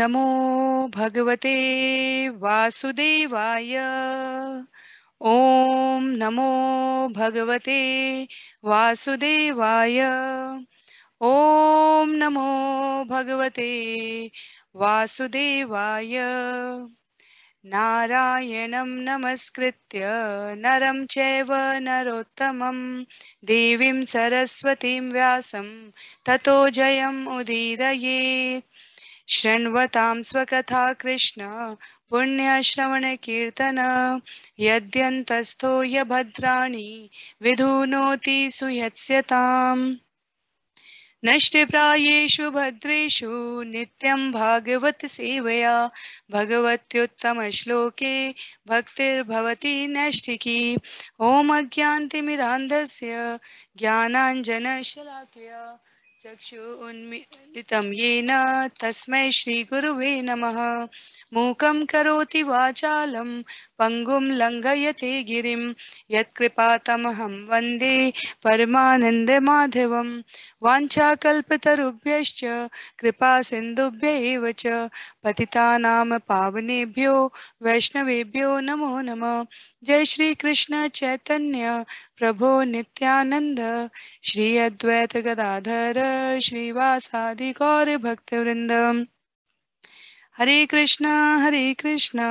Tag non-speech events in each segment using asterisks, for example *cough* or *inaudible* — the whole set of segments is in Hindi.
नमो भगवते वासुदेवाय ॐ नमो भगवते वासुदेवाय ॐ नमो भगवते वासुदेवाय नारायण नमस्कृत नरम चैव देवी सरस्वती व्या तथो जय उदीरिए शृण्वतां स्वकथा कृष्ण पुण्यश्रवणकीर्तन य भद्राणी विधुनोति सुयत्स्यताम् नष्टप्रायेषु भद्रेषु नित्यं भगवत्युत्तम श्लोके भक्तिर्भवति नष्टिकी ओम अज्ञान्तिमिरान्धस्य ज्ञानाञ्जनशलाकया चक्षु उन्मीलितं येन तस्मै श्रीगुरुवे नमः मूकं करोति वाचालं पङ्गुं लङ्घयते गिरिं यत्कृपातमहं वन्दे परमानन्दमाधवं वाञ्छाकल्पतरुभ्यश्च कृपासिन्धुभ्य च पतितानां पावनेभ्यो वैष्णवेभ्यो नमो नमः जय श्री कृष्ण चैतन्य प्रभो नित्यानंद श्री अद्वैत गदाधर श्रीवासादि गौर भक्तवृंदम हरे कृष्णा हरे कृष्णा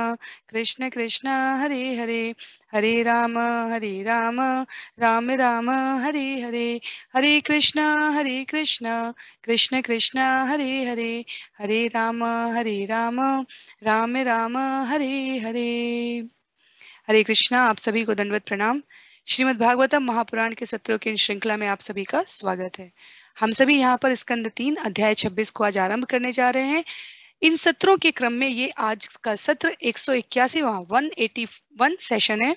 कृष्ण कृष्णा हरे हरे हरे राम हरे राम राम राम हरे हरे हरे कृष्णा हरे कृष्णा कृष्ण कृष्णा हरे हरे हरे राम हरे राम राम राम हरे हरे हरे कृष्णा आप सभी को दंडवत प्रणाम श्रीमद् भागवतम महापुराण के सत्रों की श्रृंखला में आप सभी का स्वागत है हम सभी यहाँ पर स्कंद तीन अध्याय 26 को आज आरंभ करने जा रहे हैं इन सत्रों के क्रम में ये आज का सत्र एक सौ वन एटी वन सेशन है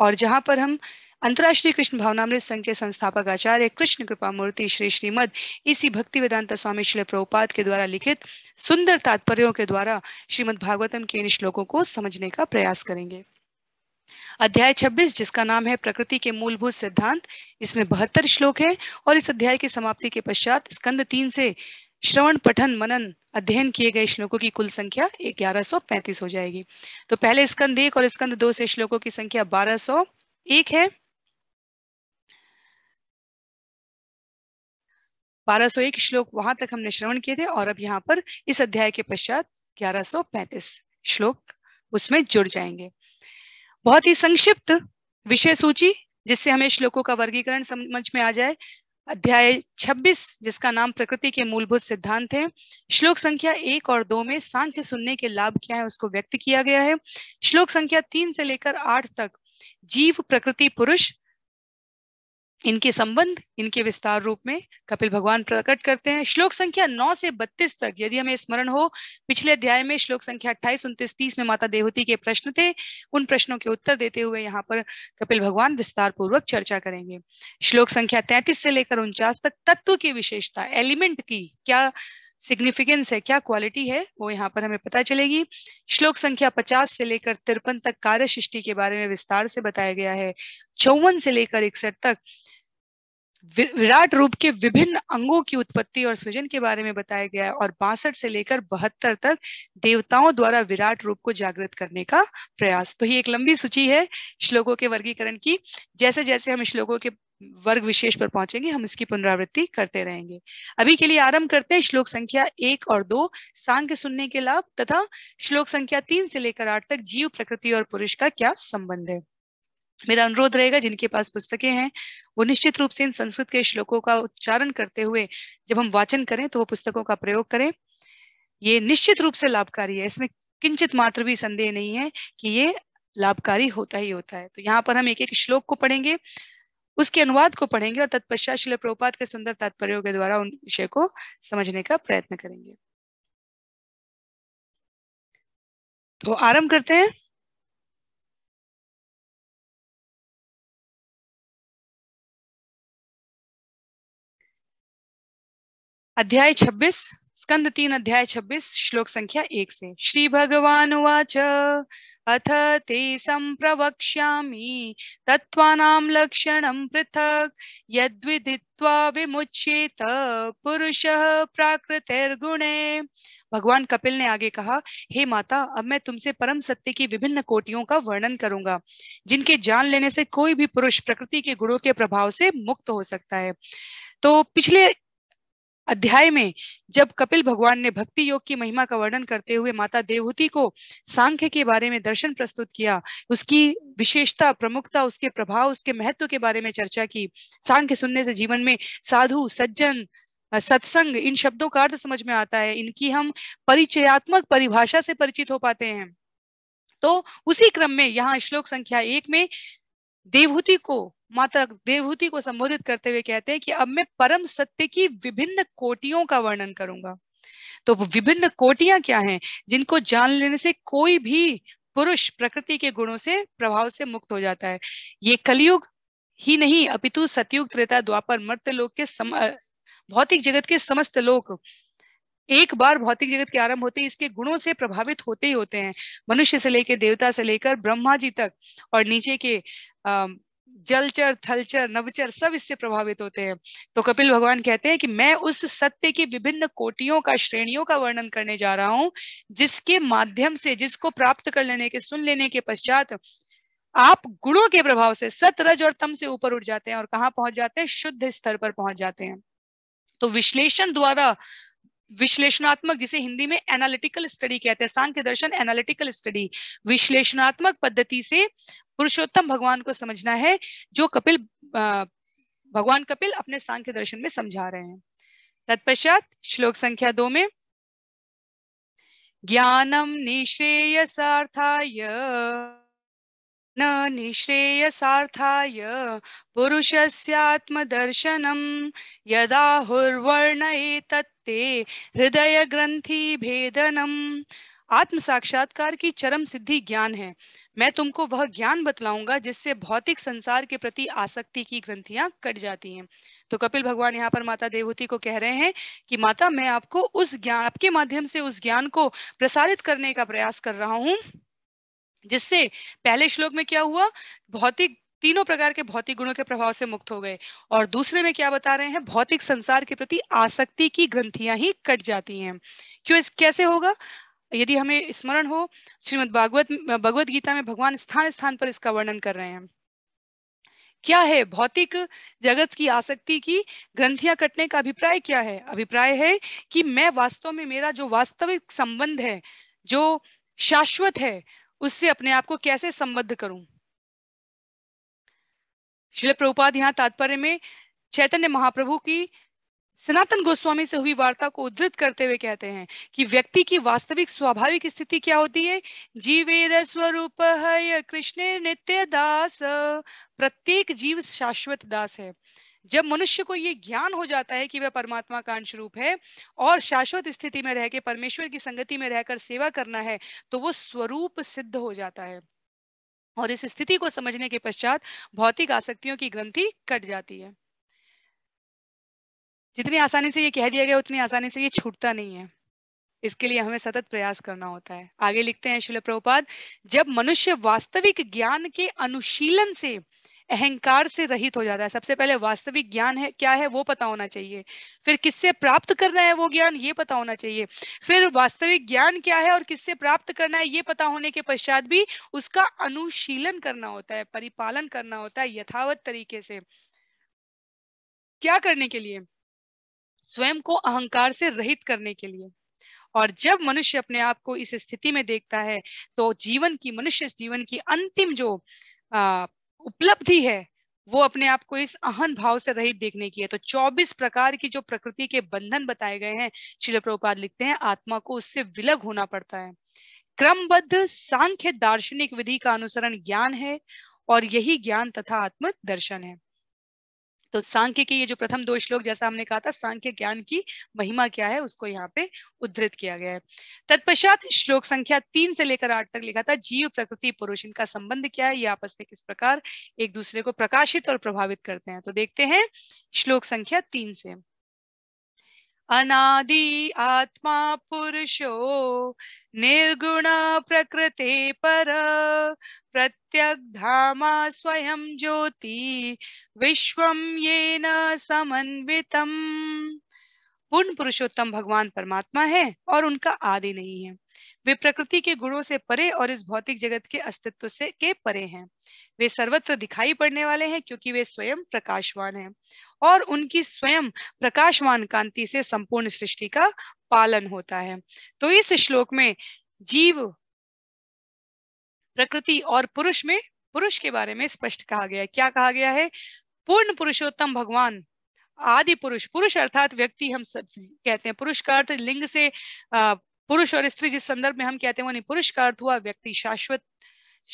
और जहां पर हम अंतर्राष्ट्रीय कृष्ण भावनामृत संघ के संस्थापक आचार्य कृष्ण कृपा मूर्ति श्री श्रीमद इसी e भक्ति वेदांत स्वामी शिल प्रभुपाद के द्वारा लिखित सुंदर तात्पर्यों के द्वारा श्रीमद भागवतम के इन श्लोकों को समझने का प्रयास करेंगे अध्याय 26 जिसका नाम है प्रकृति के मूलभूत सिद्धांत इसमें बहत्तर श्लोक है और इस अध्याय की समाप्ति के पश्चात स्कंद तीन से श्रवण पठन मनन अध्ययन किए गए श्लोकों की कुल संख्या ग्यारह हो जाएगी तो पहले स्कंद एक और स्कंद दो से श्लोकों की संख्या बारह एक है 1201 श्लोक वहां तक हमने श्रवण किए थे और अब यहाँ पर इस अध्याय के पश्चात 1135 श्लोक उसमें जुड़ जाएंगे बहुत ही संक्षिप्त विषय सूची जिससे हमें श्लोकों का वर्गीकरण समझ में आ जाए अध्याय 26 जिसका नाम प्रकृति के मूलभूत सिद्धांत है श्लोक संख्या एक और दो में सांख्य सुनने के लाभ क्या है उसको व्यक्त किया गया है श्लोक संख्या तीन से लेकर आठ तक जीव प्रकृति पुरुष इनके संबंध इनके विस्तार रूप में कपिल भगवान प्रकट करते हैं श्लोक संख्या 9 से 32 तक यदि हमें स्मरण हो पिछले अध्याय में श्लोक संख्या 28, उनतीस तीस में माता देवती के प्रश्न थे उन प्रश्नों के उत्तर देते हुए यहाँ पर कपिल भगवान विस्तार पूर्वक चर्चा करेंगे श्लोक संख्या 33 से लेकर उनचास तक तत्व की विशेषता एलिमेंट की क्या सिग्निफिकेंस है क्या क्वालिटी है वो यहाँ पर हमें पता चलेगी श्लोक संख्या 50 से लेकर तिरपन तक कार्य सृष्टि के बारे में विस्तार से बताया गया है चौवन से लेकर इकसठ तक विराट रूप के विभिन्न अंगों की उत्पत्ति और सृजन के बारे में बताया गया है और बासठ से लेकर बहत्तर तक देवताओं द्वारा विराट रूप को जागृत करने का प्रयास तो ये एक लंबी सूची है श्लोकों के वर्गीकरण की जैसे जैसे हम श्लोकों के वर्ग विशेष पर पहुंचेंगे हम इसकी पुनरावृत्ति करते रहेंगे अभी के लिए आरंभ करते हैं श्लोक संख्या एक और दो सांख्य सुनने के लाभ तथा श्लोक संख्या तीन से लेकर आठ तक जीव प्रकृति और पुरुष का क्या संबंध है मेरा अनुरोध रहेगा जिनके पास पुस्तकें हैं वो निश्चित रूप से इन संस्कृत के श्लोकों का उच्चारण करते हुए जब हम वाचन करें तो वो पुस्तकों का प्रयोग करें ये निश्चित रूप से लाभकारी है इसमें किंचित मात्र भी संदेह नहीं है कि ये लाभकारी होता ही होता है तो यहाँ पर हम एक एक श्लोक को पढ़ेंगे उसके अनुवाद को पढ़ेंगे और तत्पश्चात शिल प्रोपात के सुंदर तात्पर्यों के द्वारा उन विषय को समझने का प्रयत्न करेंगे तो आरंभ करते हैं अध्याय 26 स्कंद तीन अध्याय 26 श्लोक संख्या एक से श्री भगवान उवाच अथ ते संप्रवक्ष्यामि तत्त्वानां लक्षण पृथक यद्विदित्वा विमुच्येत पुरुषः प्राकृतिर्गुणे भगवान कपिल ने आगे कहा हे माता अब मैं तुमसे परम सत्य की विभिन्न कोटियों का वर्णन करूंगा जिनके जान लेने से कोई भी पुरुष प्रकृति के गुणों के प्रभाव से मुक्त हो सकता है तो पिछले अध्याय में जब कपिल भगवान ने भक्ति योग की महिमा का वर्णन करते हुए माता देवहूति को सांख्य के बारे में दर्शन प्रस्तुत किया उसकी विशेषता प्रमुखता उसके प्रभाव उसके महत्व के बारे में चर्चा की सांख्य सुनने से जीवन में साधु सज्जन सत्संग इन शब्दों का अर्थ समझ में आता है इनकी हम परिचयात्मक परिभाषा से परिचित हो पाते हैं तो उसी क्रम में यहाँ श्लोक संख्या एक में देवहूति को माता देवहूति को संबोधित करते हुए कहते हैं कि अब मैं परम सत्य की विभिन्न कोटियों का वर्णन करूंगा तो विभिन्न कोटियां क्या हैं जिनको जान लेने से कोई भी पुरुष प्रकृति के गुणों से प्रभाव से मुक्त हो जाता है ये कलयुग ही नहीं अपितु सतयुग त्रेता द्वापर मृत्य लोक के सम भौतिक जगत के समस्त लोक एक बार भौतिक जगत के आरंभ होते ही इसके गुणों से प्रभावित होते ही होते हैं मनुष्य से लेकर देवता से लेकर ब्रह्मा जी तक और नीचे के अः जलचर थलचर नवचर सब इससे प्रभावित होते हैं तो कपिल भगवान कहते हैं कि मैं उस सत्य की विभिन्न कोटियों का श्रेणियों का वर्णन करने जा रहा हूं जिसके माध्यम से जिसको प्राप्त कर लेने के सुन लेने के पश्चात आप गुणों के प्रभाव से सत रज और तम से ऊपर उठ जाते हैं और कहाँ पहुंच जाते हैं शुद्ध स्तर पर पहुंच जाते हैं तो विश्लेषण द्वारा विश्लेषणात्मक जिसे हिंदी में एनालिटिकल स्टडी कहते हैं सांख्य दर्शन एनालिटिकल स्टडी विश्लेषणात्मक पद्धति से पुरुषोत्तम भगवान को समझना है जो कपिल भगवान कपिल अपने सांख्य दर्शन में समझा रहे हैं तत्पश्चात श्लोक संख्या दो में ज्ञानम निश्रेयसार्थाय न निःश्रेयसार्थाय यदा हुर्वर्ण तत् सकते हृदय ग्रंथि भेदनम आत्म साक्षात्कार की चरम सिद्धि ज्ञान है मैं तुमको वह ज्ञान बतलाऊंगा जिससे भौतिक संसार के प्रति आसक्ति की ग्रंथियां कट जाती हैं तो कपिल भगवान यहाँ पर माता देवहूति को कह रहे हैं कि माता मैं आपको उस ज्ञान आपके माध्यम से उस ज्ञान को प्रसारित करने का प्रयास कर रहा हूं जिससे पहले श्लोक में क्या हुआ भौतिक तीनों प्रकार के भौतिक गुणों के प्रभाव से मुक्त हो गए और दूसरे में क्या बता रहे हैं भौतिक संसार के प्रति आसक्ति की ग्रंथियां ही कट जाती हैं क्यों इस कैसे होगा यदि हमें स्मरण हो श्रीमद भागवत भगवत गीता में भगवान स्थान स्थान पर इसका वर्णन कर रहे हैं क्या है भौतिक जगत की आसक्ति की ग्रंथियां कटने का अभिप्राय क्या है अभिप्राय है कि मैं वास्तव में मेरा जो वास्तविक संबंध है जो शाश्वत है उससे अपने आप को कैसे संबद्ध करूं शिल प्रभुपाद यहाँ तात्पर्य में चैतन्य महाप्रभु की सनातन गोस्वामी से हुई वार्ता को उद्धृत करते हुए कहते हैं कि व्यक्ति की वास्तविक स्वाभाविक स्थिति क्या होती है जीवेर स्वरूप है कृष्ण नित्य दास प्रत्येक जीव शाश्वत दास है जब मनुष्य को ये ज्ञान हो जाता है कि वह परमात्मा का अंश रूप है और शाश्वत स्थिति में रह के परमेश्वर की संगति में रहकर सेवा करना है तो वो स्वरूप सिद्ध हो जाता है और इस स्थिति को समझने के पश्चात भौतिक आसक्तियों की ग्रंथि कट जाती है जितनी आसानी से ये कह दिया गया उतनी आसानी से ये छूटता नहीं है इसके लिए हमें सतत प्रयास करना होता है आगे लिखते हैं शिल प्रभुपाद जब मनुष्य वास्तविक ज्ञान के अनुशीलन से अहंकार से रहित हो जाता है सबसे पहले वास्तविक ज्ञान है क्या है वो पता होना चाहिए फिर किससे प्राप्त करना है वो ज्ञान ये पता होना चाहिए फिर वास्तविक ज्ञान क्या है और किससे प्राप्त करना है ये पता होने के पश्चात भी उसका अनुशीलन करना होता है परिपालन करना होता है यथावत तरीके से क्या करने के लिए स्वयं को अहंकार से रहित करने के लिए और जब मनुष्य अपने आप को इस स्थिति में देखता है तो जीवन की मनुष्य जीवन की अंतिम जो अः उपलब्धि है वो अपने आप को इस अहन भाव से रहित देखने की है तो 24 प्रकार की जो प्रकृति के बंधन बताए गए हैं शिल प्रभुपाद लिखते हैं आत्मा को उससे विलग होना पड़ता है क्रमबद्ध सांख्य दार्शनिक विधि का अनुसरण ज्ञान है और यही ज्ञान तथा आत्म दर्शन है तो सांख्य के ये जो प्रथम दो श्लोक जैसा हमने कहा था सांख्य ज्ञान की महिमा क्या है उसको यहाँ पे उद्धृत किया गया है तत्पश्चात श्लोक संख्या तीन से लेकर आठ तक लिखा था जीव प्रकृति पुरुष इनका संबंध क्या है ये आपस में किस प्रकार एक दूसरे को प्रकाशित और प्रभावित करते हैं तो देखते हैं श्लोक संख्या तीन से अनादि आत्मा पुरुषो निर्गुण प्रकृति पर प्रत्यग्धामा स्वयं ज्योति विश्व ये न समन्वित पूर्ण पुरुषोत्तम भगवान परमात्मा है और उनका आदि नहीं है वे प्रकृति के गुणों से परे और इस भौतिक जगत के अस्तित्व से के परे हैं वे सर्वत्र दिखाई पड़ने वाले हैं क्योंकि वे स्वयं प्रकाशवान हैं और उनकी स्वयं प्रकाशमान कांति से संपूर्ण सृष्टि का पालन होता है तो इस श्लोक में जीव प्रकृति और पुरुष में पुरुष के बारे में स्पष्ट कहा गया है क्या कहा गया है पूर्ण पुरुषोत्तम भगवान आदि पुरुष पुरुष अर्थात व्यक्ति हम सब कहते हैं पुरुष का अर्थ लिंग से पुरुष और स्त्री जिस संदर्भ में हम कहते हैं वही पुरुष का अर्थ हुआ व्यक्ति शाश्वत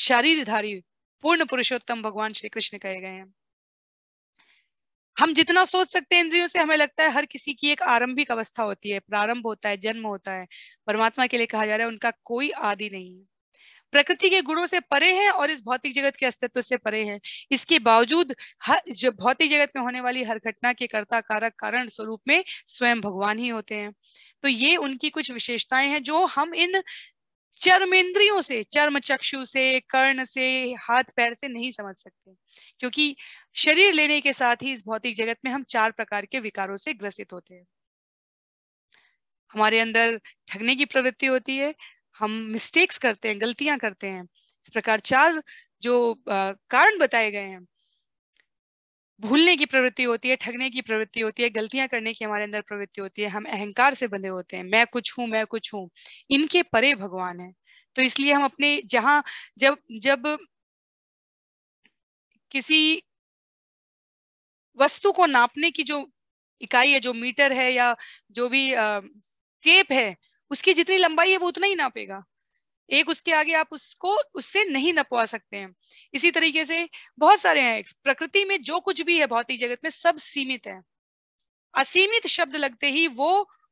शारीरधारी पूर्ण पुरुषोत्तम भगवान श्री कृष्ण कहे गए हैं हम जितना सोच सकते हैं इंद्रियों से हमें लगता है हर किसी की एक आरंभिक अवस्था होती है प्रारंभ होता है जन्म होता है परमात्मा के लिए कहा जा रहा है उनका कोई आदि नहीं है प्रकृति के गुणों से परे हैं और इस भौतिक जगत के अस्तित्व से परे हैं इसके बावजूद हर जो भौतिक जगत में होने वाली हर घटना के कर्ता कारक कारण स्वरूप में स्वयं भगवान ही होते हैं तो ये उनकी कुछ विशेषताएं हैं जो हम इन चर्म इंद्रियों से चर्म चक्षु से कर्ण से हाथ पैर से नहीं समझ सकते क्योंकि शरीर लेने के साथ ही इस भौतिक जगत में हम चार प्रकार के विकारों से ग्रसित होते हैं हमारे अंदर ठगने की प्रवृत्ति होती है हम मिस्टेक्स करते हैं गलतियां करते हैं इस प्रकार चार जो कारण बताए गए हैं भूलने की प्रवृत्ति होती है ठगने की प्रवृत्ति होती है गलतियां करने की हमारे अंदर प्रवृत्ति होती है हम अहंकार से बंधे होते हैं मैं कुछ हूं मैं कुछ हूँ इनके परे भगवान है तो इसलिए हम अपने जहां जब जब किसी वस्तु को नापने की जो इकाई है जो मीटर है या जो भी टेप है उसकी जितनी लंबाई है वो उतना ही नापेगा एक उसके आगे आप उसको उससे नहीं नपवा सकते हैं इसी तरीके से बहुत सारे हैं प्रकृति में जो कुछ भी है भौतिक जगत में सब सीमित है असीमित शब्द लगते ही वो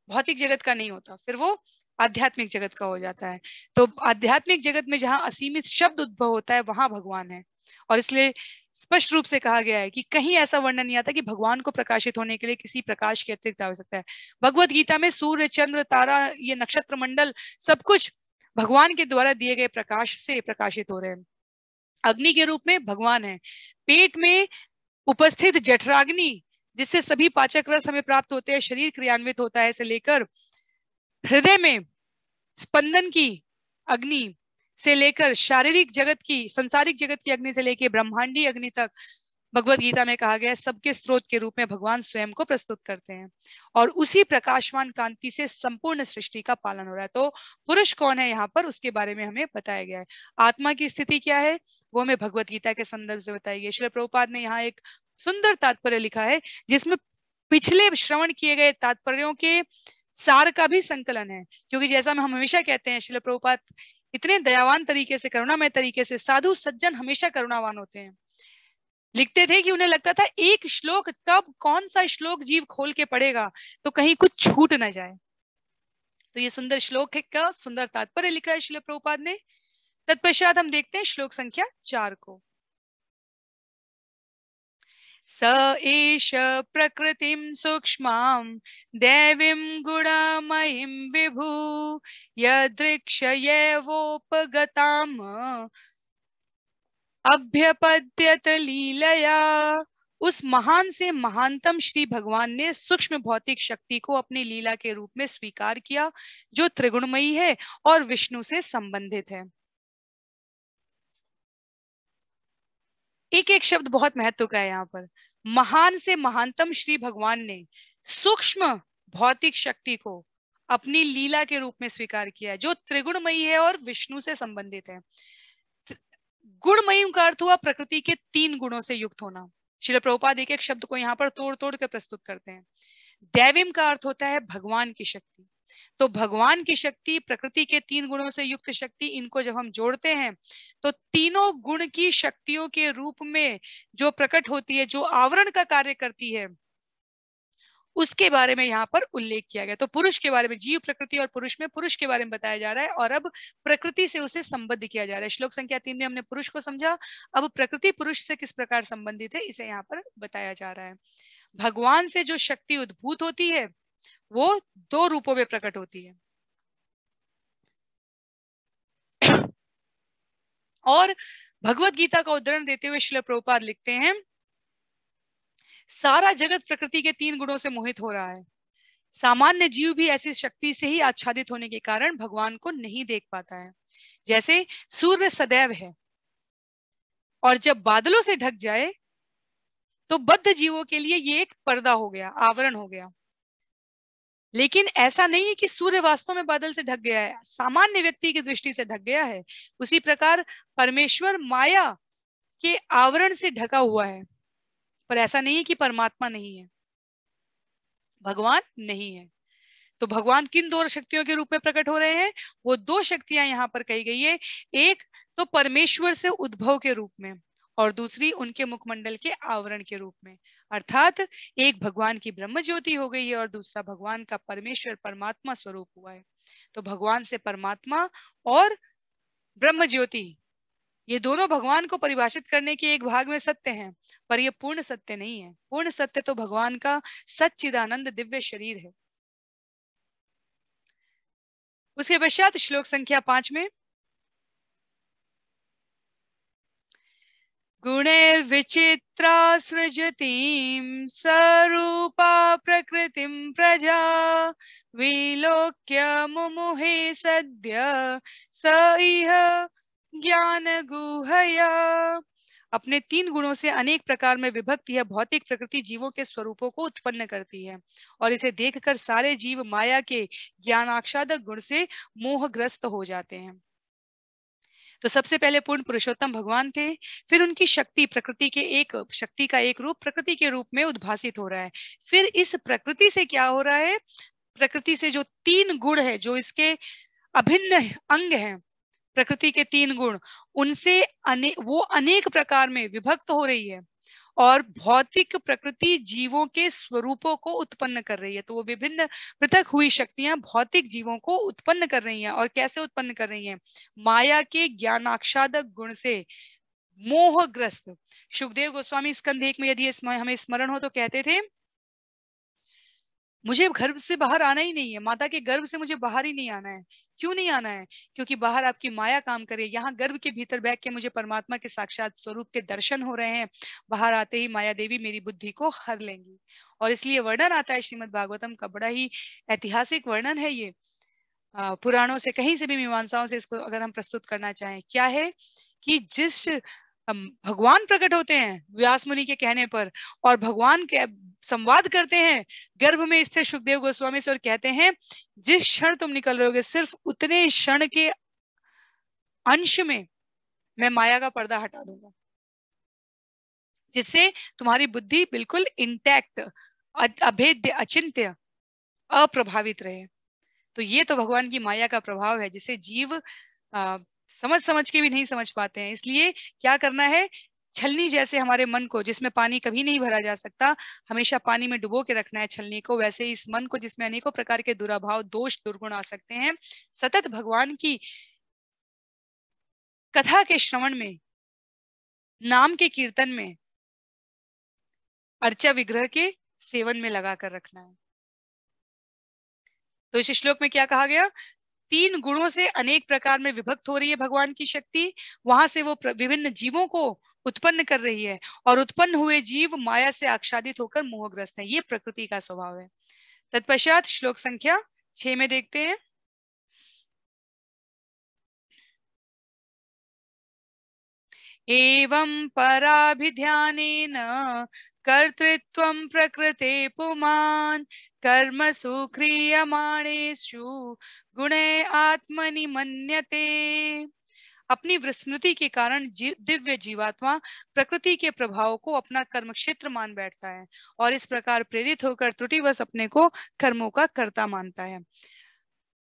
भौतिक जगत का नहीं होता फिर वो आध्यात्मिक जगत का हो जाता है तो आध्यात्मिक जगत में जहाँ असीमित शब्द उद्भव होता है वहां भगवान है और इसलिए स्पष्ट रूप से कहा गया है कि कहीं ऐसा वर्णन नहीं आता कि भगवान को प्रकाशित होने के लिए किसी प्रकाश की अतिरिक्त आवश्यकता है भगवत गीता में सूर्य चंद्र तारा ये नक्षत्र मंडल सब कुछ भगवान के द्वारा दिए गए प्रकाश से प्रकाशित हो रहे हैं अग्नि के रूप में भगवान है पेट में उपस्थित जठराग्नि जिससे सभी पाचक रस हमें प्राप्त होते हैं शरीर क्रियान्वित होता है इसे लेकर हृदय में स्पंदन की अग्नि से लेकर शारीरिक जगत की संसारिक जगत की अग्नि से लेकर ब्रह्मांडी अग्नि तक भगवत गीता में कहा गया है सबके स्रोत के रूप में भगवान स्वयं को प्रस्तुत करते हैं और उसी प्रकाशवान कांति से संपूर्ण सृष्टि का पालन हो रहा है तो पुरुष कौन है यहाँ पर उसके बारे में हमें बताया गया है आत्मा की स्थिति क्या है वो हमें भगवत गीता के संदर्भ से बताई गई श्री प्रभुपाद ने यहाँ एक सुंदर तात्पर्य लिखा है जिसमें पिछले श्रवण किए गए तात्पर्यों के सार का भी संकलन है क्योंकि जैसा हम हमेशा कहते हैं शिल प्रभुपात इतने दयावान तरीके से करुणामय तरीके से साधु सज्जन हमेशा करुणावान होते हैं लिखते थे कि उन्हें लगता था एक श्लोक तब कौन सा श्लोक जीव खोल के पड़ेगा तो कहीं कुछ छूट ना जाए तो ये सुंदर श्लोक है क्या सुंदर तात्पर्य लिखा है शिल प्रभुपाद ने तत्पश्चात हम देखते हैं श्लोक संख्या चार को स एष प्रकृतिं सूक्ष्मां देवीं गुणमयीं विभु योपगताम अभ्यपद्यत लीलया उस महान से महानतम श्री भगवान ने सूक्ष्म भौतिक शक्ति को अपनी लीला के रूप में स्वीकार किया जो त्रिगुणमयी है और विष्णु से संबंधित है एक एक शब्द बहुत महत्व का है यहाँ पर महान से महानतम श्री भगवान ने सूक्ष्म भौतिक शक्ति को अपनी लीला के रूप में स्वीकार किया है जो त्रिगुणमयी है और विष्णु से संबंधित है गुणमयी का अर्थ हुआ प्रकृति के तीन गुणों से युक्त होना शिल प्रभुपाद एक एक शब्द को यहाँ पर तोड़ तोड़ कर प्रस्तुत करते हैं दैविम का अर्थ होता है भगवान की शक्ति तो भगवान की शक्ति प्रकृति के तीन गुणों से युक्त शक्ति इनको जब हम जोड़ते हैं तो तीनों गुण की शक्तियों के रूप में जो प्रकट होती है जो आवरण का कार्य करती है उसके बारे में यहाँ पर उल्लेख किया गया तो पुरुष के बारे में जीव प्रकृति और पुरुष में पुरुष के बारे में बताया जा रहा है और अब प्रकृति से उसे संबद्ध किया जा रहा है श्लोक संख्या तीन में हमने पुरुष को समझा अब प्रकृति पुरुष से किस प्रकार संबंधित है इसे यहाँ पर बताया जा रहा है भगवान से जो शक्ति उद्भूत होती है वो दो रूपों में प्रकट होती है और भगवत गीता का उदाहरण देते हुए शिल प्रभुपाद लिखते हैं सारा जगत प्रकृति के तीन गुणों से मोहित हो रहा है सामान्य जीव भी ऐसी शक्ति से ही आच्छादित होने के कारण भगवान को नहीं देख पाता है जैसे सूर्य सदैव है और जब बादलों से ढक जाए तो बद्ध जीवों के लिए ये एक पर्दा हो गया आवरण हो गया लेकिन ऐसा नहीं है कि सूर्य वास्तव में बादल से ढक गया है सामान्य व्यक्ति की दृष्टि से ढक गया है उसी प्रकार परमेश्वर माया के आवरण से ढका हुआ है पर ऐसा नहीं है कि परमात्मा नहीं है भगवान नहीं है तो भगवान किन दो शक्तियों के रूप में प्रकट हो रहे हैं वो दो शक्तियां यहाँ पर कही गई है एक तो परमेश्वर से उद्भव के रूप में और दूसरी उनके मुखमंडल के आवरण के रूप में अर्थात एक भगवान की ब्रह्म ज्योति हो गई है और दूसरा भगवान का परमेश्वर परमात्मा स्वरूप हुआ है तो भगवान से परमात्मा और ब्रह्म ज्योति ये दोनों भगवान को परिभाषित करने के एक भाग में सत्य हैं पर यह पूर्ण सत्य नहीं है पूर्ण सत्य तो भगवान का सच्चिदानंद दिव्य शरीर है उसके पश्चात श्लोक संख्या पांच में विचित्रा सृजती सरूपा प्रकृति प्रजा विलोक्य मुहे सद्य स इह ज्ञान गुहया अपने तीन गुणों से अनेक प्रकार में विभक्त यह भौतिक प्रकृति जीवों के स्वरूपों को उत्पन्न करती है और इसे देखकर सारे जीव माया के ज्ञानाक्षादक गुण से मोहग्रस्त हो जाते हैं तो सबसे पहले पूर्ण पुरुषोत्तम भगवान थे फिर उनकी शक्ति प्रकृति के एक शक्ति का एक रूप प्रकृति के रूप में उद्भासित हो रहा है फिर इस प्रकृति से क्या हो रहा है प्रकृति से जो तीन गुण है जो इसके अभिन्न अंग हैं प्रकृति के तीन गुण उनसे अने, वो अनेक प्रकार में विभक्त हो रही है और भौतिक प्रकृति जीवों के स्वरूपों को उत्पन्न कर रही है तो वो विभिन्न पृथक हुई शक्तियां भौतिक जीवों को उत्पन्न कर रही हैं और कैसे उत्पन्न कर रही हैं माया के ज्ञानाक्षादक गुण से मोहग्रस्त सुखदेव गोस्वामी स्कंध एक में यदि हमें स्मरण हो तो कहते थे मुझे अब गर्भ से बाहर आना ही नहीं है माता के गर्भ से मुझे बाहर ही नहीं आना है क्यों नहीं आना है क्योंकि बाहर आपकी माया काम करे यहाँ गर्भ के भीतर बैठ के मुझे परमात्मा के साक्षात स्वरूप के दर्शन हो रहे हैं बाहर आते ही माया देवी मेरी बुद्धि को हर लेंगी और इसलिए वर्णन आता है श्रीमद भागवतम का बड़ा ही ऐतिहासिक वर्णन है ये पुराणों से कहीं से भी मीमांसाओं से इसको अगर हम प्रस्तुत करना चाहें क्या है कि जिस भगवान प्रकट होते हैं व्यास मुनि के कहने पर और भगवान के संवाद करते हैं गर्भ में स्थित सुखदेव गोस्वामी से और कहते हैं जिस क्षण तुम निकल हो सिर्फ उतने क्षण के अंश में मैं माया का पर्दा हटा दूंगा जिससे तुम्हारी बुद्धि बिल्कुल इंटैक्ट अभेद्य अचिंत्य अप्रभावित रहे तो ये तो भगवान की माया का प्रभाव है जिसे जीव समझ समझ के भी नहीं समझ पाते हैं इसलिए क्या करना है छलनी जैसे हमारे मन को जिसमें पानी कभी नहीं भरा जा सकता हमेशा पानी में डुबो के रखना है छलनी को वैसे इस मन को जिसमें अनेकों प्रकार के दुराभाव दोष दुर्गुण आ सकते हैं सतत भगवान की कथा के श्रवण में नाम के कीर्तन में अर्चा विग्रह के सेवन में लगा कर रखना है तो इस श्लोक में क्या कहा गया तीन गुणों से अनेक प्रकार में विभक्त हो रही है भगवान की शक्ति वहां से वो विभिन्न जीवों को उत्पन्न कर रही है और उत्पन्न हुए जीव माया से आच्छादित होकर मोहग्रस्त है ये प्रकृति का स्वभाव है तत्पश्चात श्लोक संख्या छह में देखते हैं एवं पराभिध्यान कर्तृत्व प्रकृते पुमान् कर्म सुक्रियमाणेशु गुणे आत्मनि मन्यते अपनी विस्मृति के कारण जी, दिव्य जीवात्मा प्रकृति के प्रभाव को अपना कर्म क्षेत्र मान बैठता है और इस प्रकार प्रेरित होकर त्रुटिवश अपने को कर्मों का कर्ता मानता है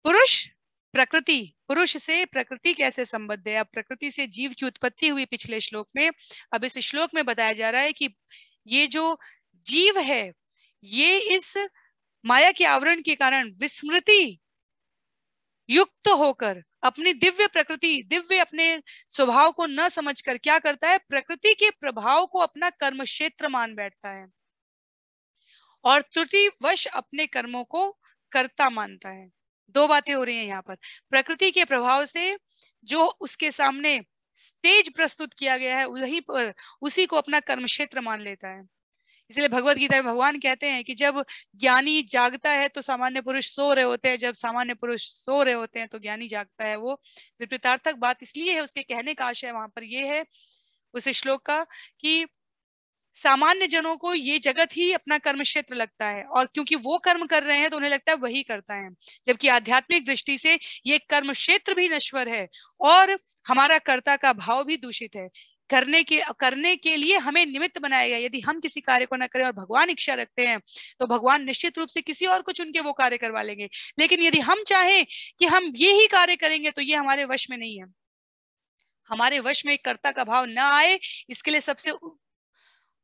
पुरुष प्रकृति पुरुष से प्रकृति कैसे संबद्ध है अब प्रकृति से जीव की उत्पत्ति हुई पिछले श्लोक में अब इस श्लोक में बताया जा रहा है कि ये जो जीव है ये इस माया के आवरण के कारण विस्मृति युक्त होकर अपनी दिव्य प्रकृति दिव्य अपने स्वभाव को न समझकर क्या करता है प्रकृति के प्रभाव को अपना कर्म क्षेत्र मान बैठता है और त्रुटिवश अपने कर्मों को करता मानता है दो बातें हो रही हैं यहाँ पर प्रकृति के प्रभाव से जो उसके सामने स्टेज प्रस्तुत किया गया है वही पर उसी को अपना कर्म क्षेत्र मान लेता है इसलिए भगवत गीता में भगवान कहते हैं कि जब ज्ञानी जागता है तो सामान्य पुरुष सो रहे होते हैं जब सामान्य पुरुष सो रहे होते हैं तो ज्ञानी जागता है वो विपरीतार्थक बात इसलिए है उसके कहने का आशय वहां पर ये है उस श्लोक का कि सामान्य जनों को ये जगत ही अपना कर्म क्षेत्र लगता है और क्योंकि वो कर्म कर रहे हैं तो उन्हें लगता है वही करता है जबकि आध्यात्मिक दृष्टि से ये कर्म क्षेत्र भी नश्वर है और हमारा कर्ता का भाव भी दूषित है करने के करने के लिए हमें निमित्त बनाया गया यदि हम किसी कार्य को ना करें और भगवान इच्छा रखते हैं तो भगवान निश्चित रूप से किसी और को चुन के वो कार्य करवा लेंगे लेकिन यदि हम चाहें कि हम ये ही कार्य करेंगे तो ये हमारे वश में नहीं है हमारे वश में कर्ता का भाव ना आए इसके लिए सबसे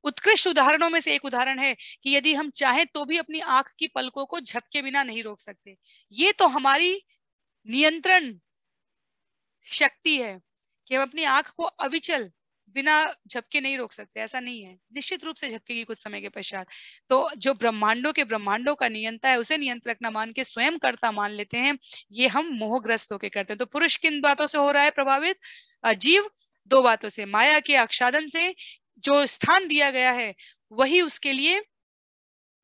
उत्कृष्ट उदाहरणों में से एक उदाहरण है कि यदि हम चाहें तो भी अपनी आंख की पलकों को झपके बिना नहीं रोक सकते ये तो हमारी नियंत्रण शक्ति है कि हम अपनी आंख को अविचल बिना झपके नहीं रोक सकते ऐसा नहीं है निश्चित रूप से झपकेगी कुछ समय के पश्चात तो जो ब्रह्मांडों के ब्रह्मांडों का नियंत्रण है उसे नियंत्रक न मान के स्वयं करता मान लेते हैं ये हम मोहग्रस्त होकर करते हैं तो पुरुष किन बातों से हो रहा है प्रभावित जीव दो बातों से माया के आक्षादन से जो स्थान दिया गया है वही उसके लिए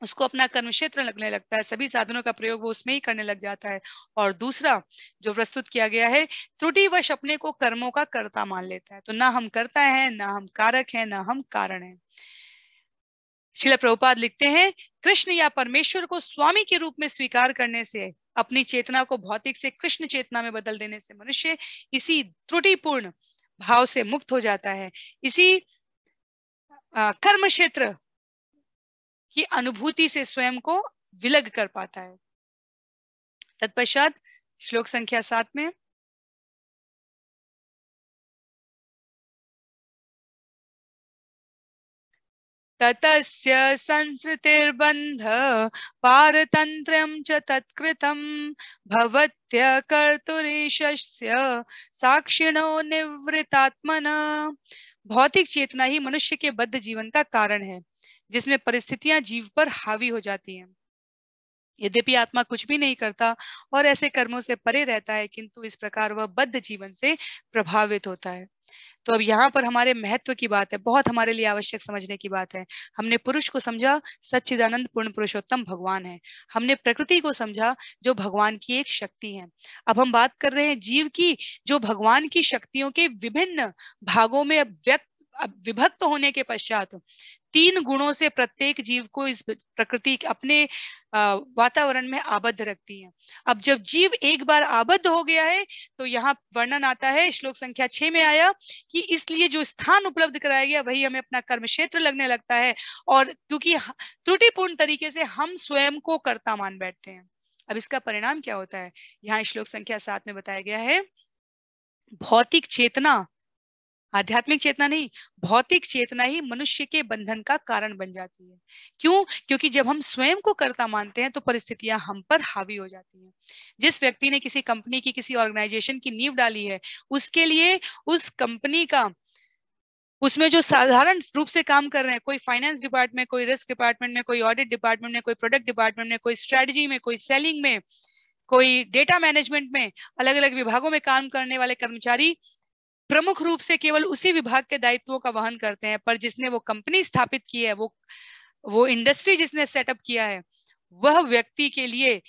उसको अपना कर्म क्षेत्र लगने लगता है सभी साधनों का प्रयोग वो उसमें ही करने लग जाता है और दूसरा जो प्रस्तुत किया गया है वश अपने को कर्मों का कर्ता मान लेता है तो ना हम करता है ना हम कारक है ना हम कारण है शिला प्रभुपाद लिखते हैं कृष्ण या परमेश्वर को स्वामी के रूप में स्वीकार करने से अपनी चेतना को भौतिक से कृष्ण चेतना में बदल देने से मनुष्य इसी त्रुटिपूर्ण भाव से मुक्त हो जाता है इसी कर्म क्षेत्र की अनुभूति से स्वयं को विलग कर पाता है तत्पश्चात श्लोक संख्या सात में ततस्य संसृतिर्बन्ध पारतंत्र च तत्कृतं भवत्य साक्षिणो निवृतात्मन भौतिक चेतना ही मनुष्य के बद्ध जीवन का कारण है जिसमें परिस्थितियां जीव पर हावी हो जाती हैं यद्यपि आत्मा कुछ भी नहीं करता और ऐसे कर्मों से परे रहता है किंतु इस प्रकार वह बद्ध जीवन से प्रभावित होता है तो अब यहाँ पर हमारे महत्व की बात है बहुत हमारे लिए आवश्यक समझने की बात है हमने पुरुष को समझा सच्चिदानंद पूर्ण पुरुषोत्तम भगवान है हमने प्रकृति को समझा जो भगवान की एक शक्ति है अब हम बात कर रहे हैं जीव की जो भगवान की शक्तियों के विभिन्न भागों में व्यक्त विभक्त होने के पश्चात तीन गुणों से प्रत्येक जीव को इस प्रकृति अपने वातावरण में आबद्ध रखती है अब जब जीव एक बार आबद्ध हो गया है तो यहाँ वर्णन आता है श्लोक संख्या छह में आया कि इसलिए जो स्थान उपलब्ध कराया गया वही हमें अपना कर्म क्षेत्र लगने लगता है और क्योंकि त्रुटिपूर्ण तरीके से हम स्वयं को कर्ता मान बैठते हैं अब इसका परिणाम क्या होता है यहाँ श्लोक संख्या सात में बताया गया है भौतिक चेतना आध्यात्मिक चेतना नहीं भौतिक चेतना ही मनुष्य के बंधन का कारण बन जाती है क्यों क्योंकि जब हम स्वयं को कर्ता मानते हैं तो परिस्थितियां हम पर हावी हो जाती हैं जिस व्यक्ति ने किसी कंपनी की किसी ऑर्गेनाइजेशन की नींव डाली है उसके लिए उस कंपनी का उसमें जो साधारण रूप से काम कर रहे हैं कोई फाइनेंस डिपार्टमेंट कोई रिस्क डिपार्टमेंट में कोई ऑडिट डिपार्टमेंट में कोई प्रोडक्ट डिपार्टमेंट में कोई स्ट्रेटजी में कोई सेलिंग में कोई डेटा मैनेजमेंट में अलग अलग विभागों में काम करने वाले कर्मचारी प्रमुख रूप से केवल उसी विभाग के दायित्वों का वहन करते हैं पर जिसने वो कंपनी स्थापित की है वो वो इंडस्ट्री जिसने सेटअप किया है वह व्यक्ति के लिए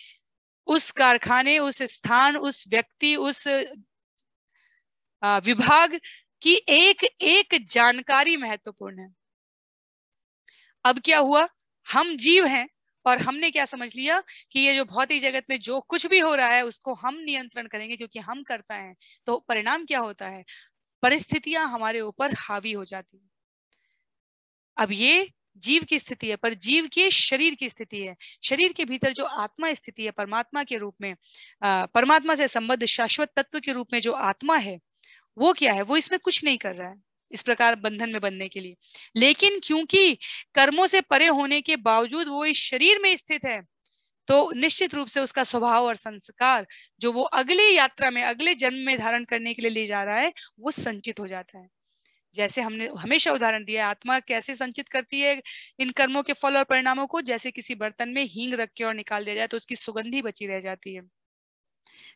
उस कारखाने उस स्थान उस व्यक्ति उस विभाग की एक एक जानकारी महत्वपूर्ण है अब क्या हुआ हम जीव हैं और हमने क्या समझ लिया कि ये जो भौतिक जगत में जो कुछ भी हो रहा है उसको हम नियंत्रण करेंगे क्योंकि हम करता है तो परिणाम क्या होता है परिस्थितियां हमारे ऊपर हावी हो जाती है अब ये जीव की स्थिति है पर जीव के शरीर की स्थिति है शरीर के भीतर जो आत्मा स्थिति है परमात्मा के रूप में परमात्मा से संबद्ध शाश्वत तत्व के रूप में जो आत्मा है वो क्या है वो इसमें कुछ नहीं कर रहा है इस प्रकार बंधन में बनने के लिए लेकिन क्योंकि कर्मों से परे होने के बावजूद वो इस शरीर में स्थित है तो निश्चित रूप से उसका स्वभाव और संस्कार जो वो अगली यात्रा में अगले जन्म में धारण करने के लिए ले जा रहा है वो संचित हो जाता है जैसे हमने हमेशा उदाहरण दिया आत्मा कैसे संचित करती है इन कर्मों के फल और परिणामों को जैसे किसी बर्तन में हींग रख के और निकाल दिया जाए तो उसकी सुगंधी बची रह जाती है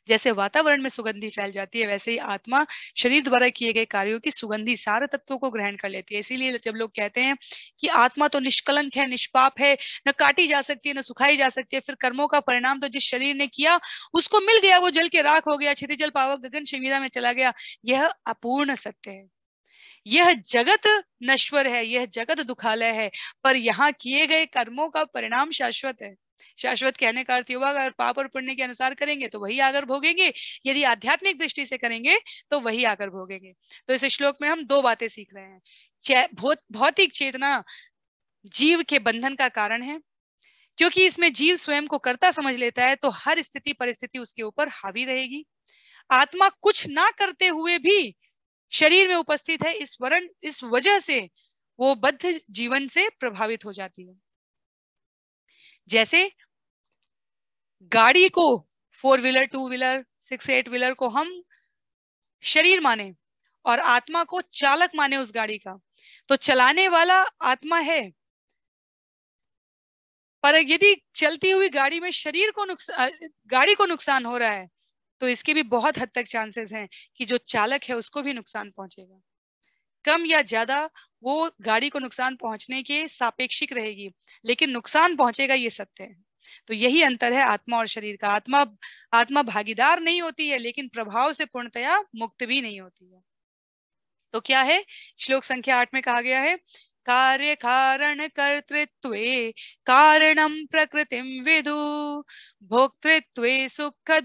जैसे वातावरण में सुगंधी फैल जाती है वैसे ही आत्मा शरीर द्वारा किए गए कार्यों की सुगंधी सारे तत्वों को ग्रहण कर लेती है इसीलिए जब लोग कहते हैं कि आत्मा तो निष्कलंक है निष्पाप है न काटी जा सकती है न सुखाई जा सकती है फिर कर्मों का परिणाम तो जिस शरीर ने किया उसको मिल गया वो जल के राख हो गया जल पावक गगन शिविरा में चला गया यह अपूर्ण सत्य है यह जगत नश्वर है यह जगत दुखालय है पर यहाँ किए गए कर्मों का परिणाम शाश्वत है शाश्वत कहने का अर्थ युवा अगर पाप और पुण्य के अनुसार करेंगे तो वही आकर भोगेंगे यदि आध्यात्मिक दृष्टि से करेंगे तो वही आकर भोगेंगे तो इस श्लोक में हम दो बातें सीख रहे हैं भौतिक चेतना जीव के बंधन का कारण है क्योंकि इसमें जीव स्वयं को कर्ता समझ लेता है तो हर स्थिति परिस्थिति उसके ऊपर हावी रहेगी आत्मा कुछ ना करते हुए भी शरीर में उपस्थित है इस वरण इस वजह से वो बद्ध जीवन से प्रभावित हो जाती है जैसे गाड़ी को four wheeler two wheeler six eight wheeler को हम शरीर माने और आत्मा को चालक माने उस गाड़ी का तो चलाने वाला आत्मा है पर यदि चलती हुई गाड़ी में शरीर को नुकसान गाड़ी को नुकसान हो रहा है तो इसके भी बहुत हद तक चांसेस हैं कि जो चालक है उसको भी नुकसान पहुंचेगा कम या ज्यादा वो गाड़ी को नुकसान पहुंचने के सापेक्षिक रहेगी लेकिन नुकसान पहुंचेगा ये सत्य है तो यही अंतर है आत्मा और शरीर का आत्मा आत्मा भागीदार नहीं होती है लेकिन प्रभाव से पूर्णतया मुक्त भी नहीं होती है तो क्या है श्लोक संख्या आठ में कहा गया है कर्तृत्व कारण प्रकृति विदु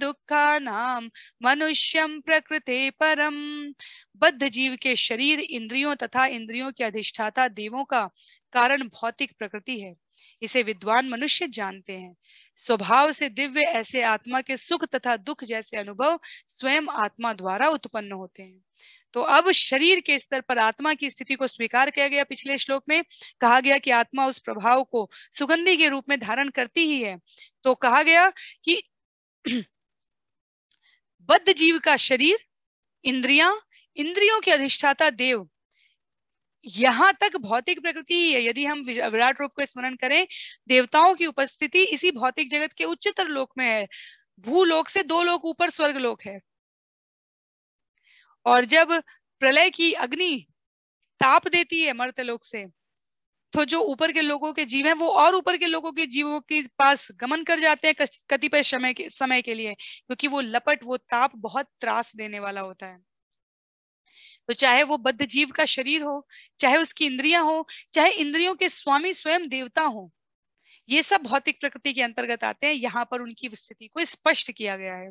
दुखा नाम मनुष्यम प्रकृति परम बद्ध जीव के शरीर इंद्रियों तथा इंद्रियों के अधिष्ठाता देवों का कारण भौतिक प्रकृति है इसे विद्वान मनुष्य जानते हैं स्वभाव से दिव्य ऐसे आत्मा के सुख तथा दुख जैसे अनुभव स्वयं आत्मा द्वारा उत्पन्न होते हैं तो अब शरीर के स्तर पर आत्मा की स्थिति को स्वीकार किया गया पिछले श्लोक में कहा गया कि आत्मा उस प्रभाव को सुगंधी के रूप में धारण करती ही है तो कहा गया कि *clears throat* बद्ध जीव का शरीर इंद्रिया इंद्रियों के अधिष्ठाता देव यहाँ तक भौतिक प्रकृति ही है यदि हम विराट रूप को स्मरण करें देवताओं की उपस्थिति इसी भौतिक जगत के उच्चतर लोक में है भूलोक से दो लोक ऊपर स्वर्ग लोक है और जब प्रलय की अग्नि ताप देती है मर्तलोक से तो जो ऊपर के लोगों के जीव हैं वो और ऊपर के लोगों के जीवों के पास गमन कर जाते हैं कतिपय समय के समय के लिए क्योंकि वो लपट वो ताप बहुत त्रास देने वाला होता है तो चाहे वो बद्ध जीव का शरीर हो चाहे उसकी इंद्रियां हो चाहे इंद्रियों के स्वामी स्वयं देवता हो ये सब भौतिक प्रकृति के अंतर्गत आते हैं यहाँ पर उनकी स्थिति को स्पष्ट किया गया है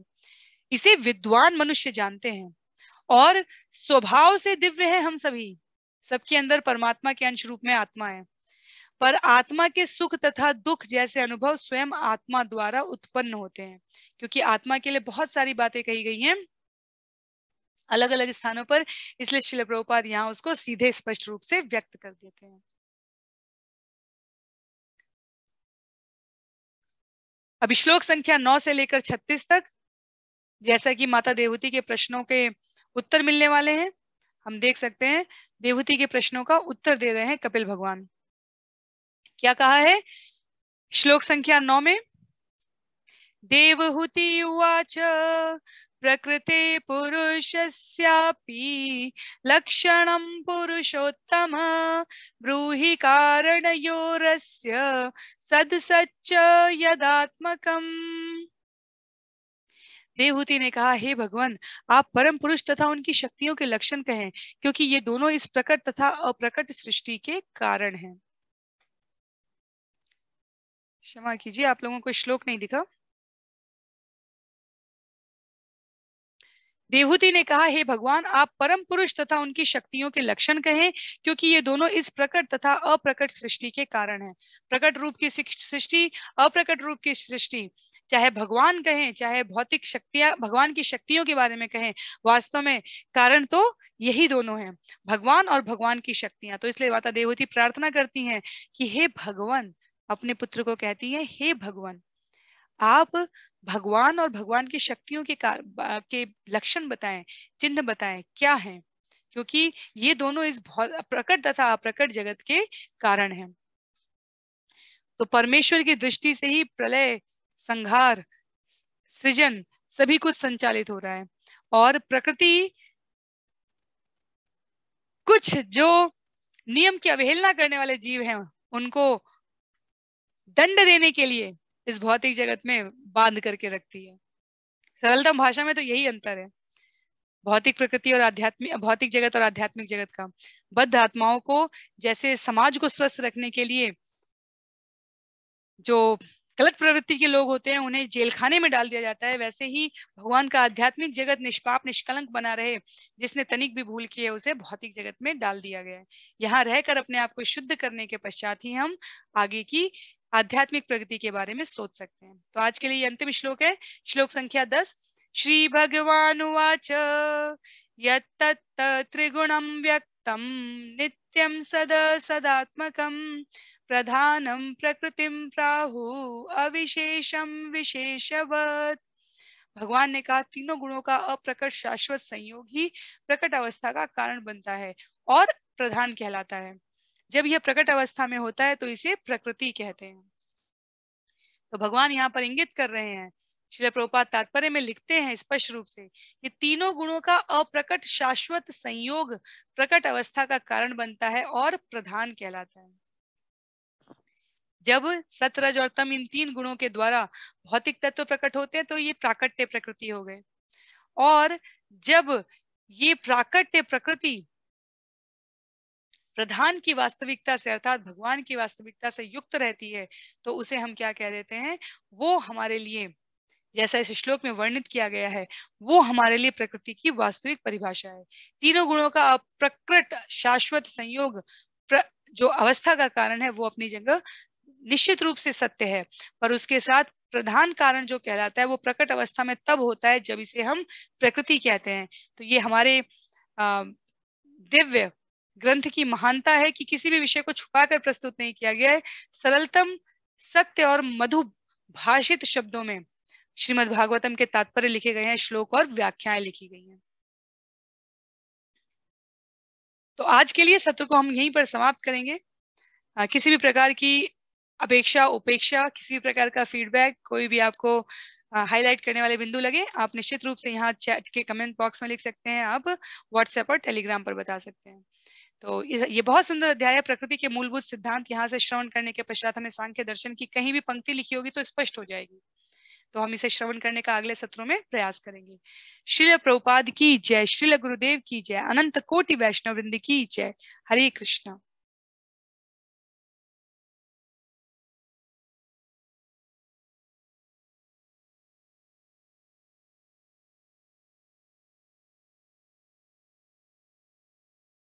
इसे विद्वान मनुष्य जानते हैं और स्वभाव से दिव्य है हम सभी सबके अंदर परमात्मा के अंश रूप में आत्मा है पर आत्मा के सुख तथा दुख जैसे अनुभव स्वयं आत्मा द्वारा उत्पन्न होते हैं क्योंकि आत्मा के लिए बहुत सारी बातें कही गई हैं अलग अलग स्थानों पर इसलिए शिल प्रभुपाद यहाँ उसको सीधे स्पष्ट रूप से व्यक्त कर देते हैं अब श्लोक संख्या 9 से लेकर 36 तक जैसा कि माता देवहूति के प्रश्नों के उत्तर मिलने वाले हैं हम देख सकते हैं देवहूति के प्रश्नों का उत्तर दे रहे हैं कपिल भगवान क्या कहा है श्लोक संख्या नौ में देवहूति उवाच प्रकृते पुरुषस्यापि लक्षणं पुरुषोत्तम ब्रूहि कारणयोरस्य सदसच्च यदात्मकम् देवहूति ने कहा हे भगवान आप परम पुरुष तथा उनकी शक्तियों के लक्षण कहें क्योंकि ये दोनों इस प्रकट तथा अप्रकट सृष्टि के कारण हैं क्षमा कीजिए आप लोगों को श्लोक नहीं दिखा देवहूति ने कहा हे भगवान आप परम पुरुष तथा उनकी शक्तियों के लक्षण कहें क्योंकि ये दोनों इस प्रकट तथा अप्रकट सृष्टि के कारण है प्रकट रूप की सृष्टि अप्रकट रूप की सृष्टि चाहे भगवान कहें चाहे भौतिक शक्तियां भगवान की शक्तियों के बारे में कहें वास्तव में कारण तो यही दोनों हैं भगवान और भगवान की शक्तियां तो इसलिए माता देवहूति प्रार्थना करती हैं कि हे भगवान अपने पुत्र को कहती है हे भगवान आप भगवान और भगवान की शक्तियों के के लक्षण बताएं चिन्ह बताएं क्या है क्योंकि ये दोनों इस प्रकट तथा अप्रकट जगत के कारण हैं तो परमेश्वर की दृष्टि से ही प्रलय संघार सृजन सभी कुछ संचालित हो रहा है और प्रकृति कुछ जो नियम की अवहेलना करने वाले जीव हैं उनको दंड देने के लिए इस भौतिक जगत में बांध करके रखती है सरलतम भाषा में तो यही अंतर है भौतिक प्रकृति और आध्यात्मिक भौतिक जगत और आध्यात्मिक जगत का बद्ध आत्माओं को जैसे समाज को स्वस्थ रखने के लिए जो गलत प्रवृत्ति के लोग होते हैं उन्हें जेलखाने में डाल दिया जाता है वैसे ही भगवान का आध्यात्मिक जगत निष्पाप निष्कलंक बना रहे जिसने तनिक भी भूल की है उसे भौतिक जगत में डाल दिया गया है यहाँ रहकर अपने आप को शुद्ध करने के पश्चात ही हम आगे की आध्यात्मिक प्रगति के बारे में सोच सकते हैं तो आज के लिए अंतिम श्लोक है श्लोक संख्या दस श्री भगवान उवाच यत्तत्त व्यक्तम नित्यम सद सदात्मक प्रधानम प्रकृति प्राहु अविशेषम विशेषवत् भगवान ने कहा तीनों गुणों का अप्रकट शाश्वत संयोग ही प्रकट अवस्था का कारण बनता है और प्रधान कहलाता है जब यह प्रकट अवस्था में होता है तो इसे प्रकृति कहते हैं तो भगवान यहाँ पर इंगित कर रहे हैं श्री प्रभुपात तात्पर्य में लिखते हैं स्पष्ट रूप से कि तीनों गुणों का अप्रकट शाश्वत संयोग प्रकट अवस्था का कारण बनता है और प्रधान कहलाता है जब सतरज और तम इन तीन गुणों के द्वारा भौतिक तत्व प्रकट होते हैं तो ये प्राकट्य प्रकृति हो गए और जब ये प्राकट्य प्रकृति प्रधान की वास्तविकता से अर्थात भगवान की वास्तविकता से युक्त रहती है तो उसे हम क्या कह देते हैं वो हमारे लिए जैसा इस श्लोक में वर्णित किया गया है वो हमारे लिए प्रकृति की वास्तविक परिभाषा है तीनों गुणों का अप्रकृत शाश्वत संयोग प्र, जो अवस्था का कारण है वो अपनी जगह निश्चित रूप से सत्य है पर उसके साथ प्रधान कारण जो कहलाता है वो प्रकट अवस्था में तब होता है जब इसे हम प्रकृति कहते हैं तो ये हमारे दिव्य ग्रंथ की महानता है कि किसी भी विषय को छुपाकर प्रस्तुत नहीं किया गया है सरलतम सत्य और मधु भाषित शब्दों में श्रीमद् भागवतम के तात्पर्य लिखे गए हैं श्लोक और व्याख्याएं लिखी गई हैं तो आज के लिए सत्र को हम यहीं पर समाप्त करेंगे आ, किसी भी प्रकार की अपेक्षा उपेक्षा किसी भी प्रकार का फीडबैक कोई भी आपको हाईलाइट करने वाले बिंदु लगे आप निश्चित रूप से यहाँ चैट के कमेंट बॉक्स में लिख सकते हैं आप व्हाट्सएप और टेलीग्राम पर बता सकते हैं तो ये बहुत सुंदर अध्याय है प्रकृति के मूलभूत सिद्धांत यहाँ से श्रवण करने के पश्चात हमें सांख्य दर्शन की कहीं भी पंक्ति लिखी होगी तो स्पष्ट हो जाएगी तो हम इसे श्रवण करने का अगले सत्रों में प्रयास करेंगे श्रील प्रभुपाद की जय श्रील गुरुदेव की जय अनंत कोटि वैष्णव वृंद की जय हरे कृष्णा